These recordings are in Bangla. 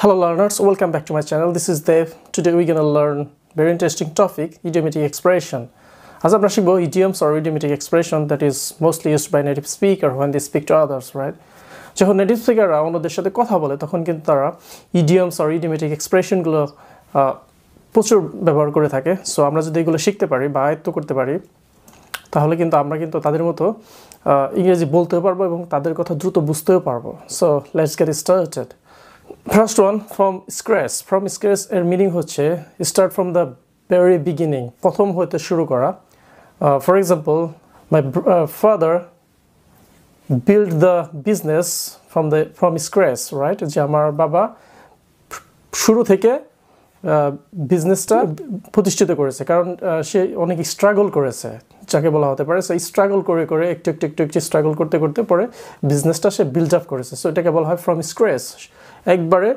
Hello learners, welcome back to my channel. This is Dev. Today we're gonna learn very interesting topic, idiomatic expression. As আমরা শিখবো idioms or idiomatic expression that is mostly used by native speaker when they speak to others, right? যখন নেটিভ স্পিকাররা অন্যদের সাথে কথা বলে তখন কিন্তু তারা ইডিয়ামস আর ইডিমেটিক এক্সপ্রেশনগুলো প্রচুর ব্যবহার করে থাকে সো আমরা যদি এগুলো শিখতে পারি বা আয়ত্ত করতে পারি তাহলে কিন্তু আমরা কিন্তু তাদের মতো ইংরেজি বলতেও পারবো এবং তাদের কথা দ্রুত বুঝতেও পারবো so let's get started first one from scratch from scratch এর মিনিং হচ্ছে start from the very beginning প্রথম হইতে শুরু করা for example my father build the business from the from scratch right যে আমার বাবা শুরু থেকে বিজনেসটা প্রতিষ্ঠিত করেছে কারণ সে অনেক স্ট্রাগল করেছে যাকে বলা হতে পারে সো স্ট্রাগল করে করে একটু একটু একটু একটু স্ট্রাগল করতে করতে পরে বিজনেসটা সে বিল্ড আপ করেছে সো এটাকে বলা হয় ফ্রম স্ক্রেচ একবারে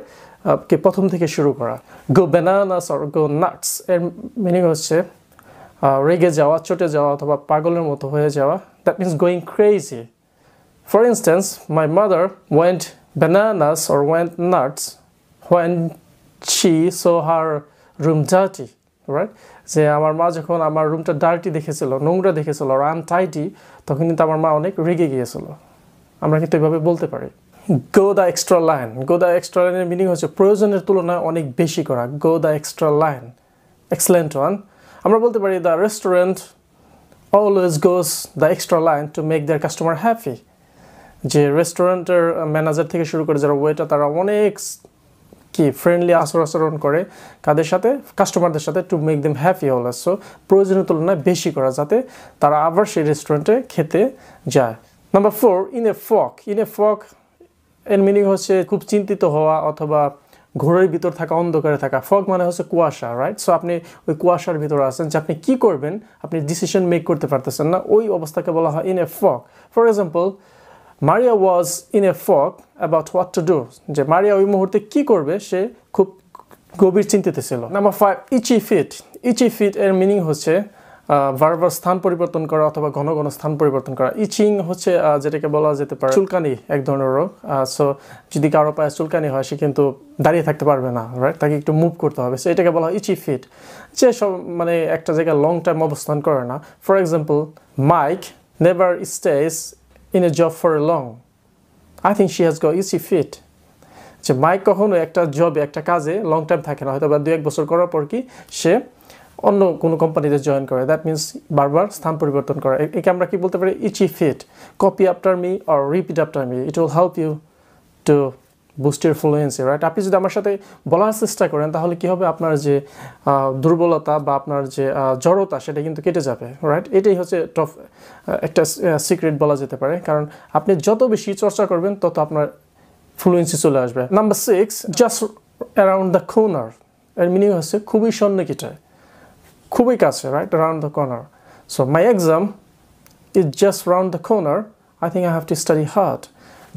কে প্রথম থেকে শুরু করা go bananas or go nuts এর মিনিং হচ্ছে রেগে যাওয়া চটে যাওয়া অথবা পাগলের মতো হয়ে যাওয়া that means going crazy for instance my mother went bananas or went nuts when she saw her room dirty, right? যে আমার মা যখন আমার রুমটা ডার্টি দেখেছিল নোংরা দেখেছিল আর আনটাইটি তখন কিন্তু আমার মা অনেক রেগে গিয়েছিল আমরা কিন্তু এভাবে বলতে পারি go the extra line go the extra লাইনের মিনিং হচ্ছে প্রয়োজনের তুলনায় অনেক বেশি করা go the extra line excellent one আমরা বলতে পারি the restaurant always goes the extra line to make their customer happy যে রেস্টুরেন্টের ম্যানেজার থেকে শুরু করে যারা ওয়েটার তারা অনেক কি ফ্রেন্ডলি আচর আচরণ করে কাদের সাথে কাস্টমারদের সাথে to make them happy also প্রয়োজনীয় তুলনায় বেশি করা যাতে তারা আবার সেই রেস্টুরেন্টে খেতে যায় নাম্বার ফোর ইন এ ফক ইন এ ফক এর মিনিং হচ্ছে খুব চিন্তিত হওয়া অথবা ঘোরের ভিতর থাকা অন্ধকারে থাকা ফগ মানে হচ্ছে কুয়াশা রাইট সো আপনি ওই কুয়াশার ভিতরে আছেন যে আপনি কী করবেন আপনি ডিসিশন মেক করতে পারতেছেন না ওই অবস্থাকে বলা হয় in a fog for example Maria was in a fog about what to do যে মারিয়া ওই মুহূর্তে কী করবে সে খুব গভীর চিন্তিত ছিল number five itchy feet itchy feet এর মিনিং হচ্ছে বারবার স্থান পরিবর্তন করা অথবা ঘন ঘন স্থান পরিবর্তন করা ইচিং হচ্ছে যেটাকে বলা যেতে পারে চুলকানি এক ধরনের রোগ সো যদি কারো পায়ে চুলকানি হয় সে কিন্তু দাঁড়িয়ে থাকতে পারবে না রাইট তাকে একটু মুভ করতে হবে সো এটাকে বলা হয় ইচি ফিট যে সব মানে একটা জায়গায় লং টাইম অবস্থান করে না for example Mike never stays in a job for long. I think she has got easy fit. যে মাইক কখনো একটা জবে একটা কাজে লং টাইম থাকে না হয়তো বা দু এক বছর করার পর কি সে অন্য কোনো কোম্পানিতে জয়েন করে দ্যাট মিন্স বারবার স্থান পরিবর্তন করে একে আমরা কি বলতে পারি itchy feet copy after me or repeat after me it will help you to boost your fluency right আপনি যদি আমার সাথে বলার চেষ্টা করেন তাহলে কি হবে আপনার যে দুর্বলতা বা আপনার যে জড়তা সেটা কিন্তু কেটে যাবে রাইট এটাই হচ্ছে টপ একটা সিক্রেট বলা যেতে পারে কারণ আপনি যত বেশি চর্চা করবেন তত আপনার ফ্লুয়েন্সি চলে আসবে number six just around the corner এর মিনিং হচ্ছে খুবই সন্নিকিটায় খুবই কাছে right around the corner so my exam is just round the corner I think I have to study hard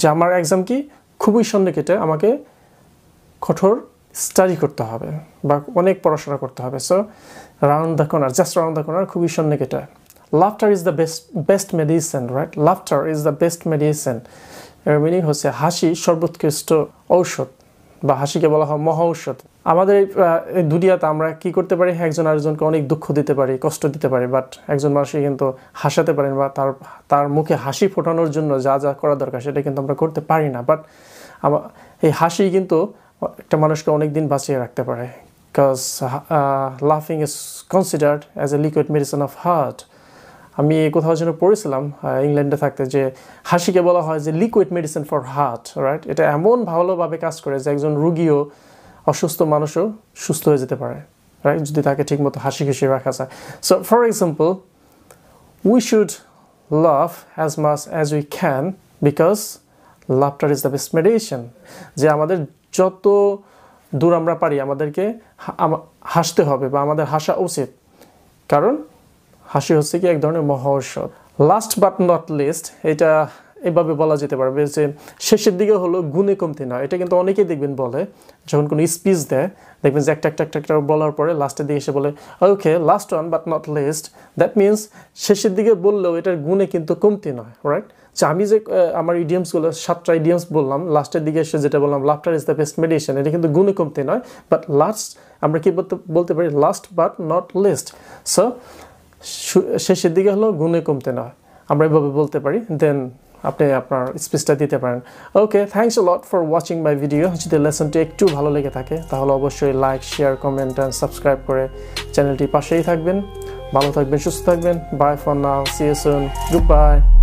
যে আমার এক্সাম কি খুবই সন্দিকেটে আমাকে কঠোর স্টাডি করতে হবে বা অনেক পড়াশোনা করতে হবে so round the corner just round the corner খুবই সন্দিকেটে laughter is the best best medicine right laughter is the best medicine এর মিনিং হচ্ছে হাসি সর্বোৎকৃষ্ট ঔষধ বা হাসিকে বলা হয় মহা ঔষধ আমাদের দুনিয়াতে আমরা কি করতে পারি একজন আরেকজনকে অনেক দুঃখ দিতে পারি কষ্ট দিতে পারি বাট একজন মানুষকে কিন্তু হাসাতে পারেন বা তার তার মুখে হাসি ফোটানোর জন্য যা যা করা দরকার সেটা কিন্তু আমরা করতে পারি না বাট এই হাসি কিন্তু একটা মানুষকে অনেক দিন বাঁচিয়ে রাখতে পারে বিকজ লাফিং is considered as a liquid medicine of heart আমি কোথাও যেন পড়েছিলাম ইংল্যান্ডে থাকতে যে হাসিকে বলা হয় যে liquid medicine for heart right এটা এমন ভালোভাবে কাজ করে যে একজন রুগীও অসুস্থ মানুষও সুস্থ হয়ে যেতে পারে রাইট যদি তাকে ঠিকমতো হাসি খুশি রাখা যায় so for example we should laugh as much as we can because laughter is the best medicine যে আমাদের যত দূর আমরা পারি আমাদেরকে হাসতে হবে বা আমাদের হাসা উচিত কারণ হাসি হচ্ছে কি এক ধরনের মহৌষধ লাস্ট বাট নট লিস্ট এটা এভাবে বলা যেতে পারবে যে শেষের দিকে হলো গুণে কমতি না এটা কিন্তু অনেকেই দেখবেন বলে যখন কোনো স্পিচ দেয় দেখবেন যে একটা একটা একটা একটা বলার পরে লাস্টের দিকে এসে বলে okay last one but not least that means শেষের দিকে বললেও এটার গুণে কিন্তু কমতি নয় রাইট যে আমি যে আমার ইডিয়ামসগুলো সাতটা ইডিয়ামস বললাম লাস্টের দিকে এসে যেটা বললাম laughter is the best medicine এটা কিন্তু গুণে কমতি নয় বাট লাস্ট আমরা কি বলতে পারি last but not least so শেষের দিকে হলো গুণে কমতে হয় আমরা এভাবে বলতে পারি দেন আপনি আপনার স্পিচটা দিতে পারেন okay thanks lot for watching my video যদি লেসনটি একটু ভালো লেগে থাকে তাহলে অবশ্যই like share comment and subscribe করে চ্যানেলটি পাশেই থাকবেন ভালো থাকবেন সুস্থ থাকবেন bye for now see you soon good bye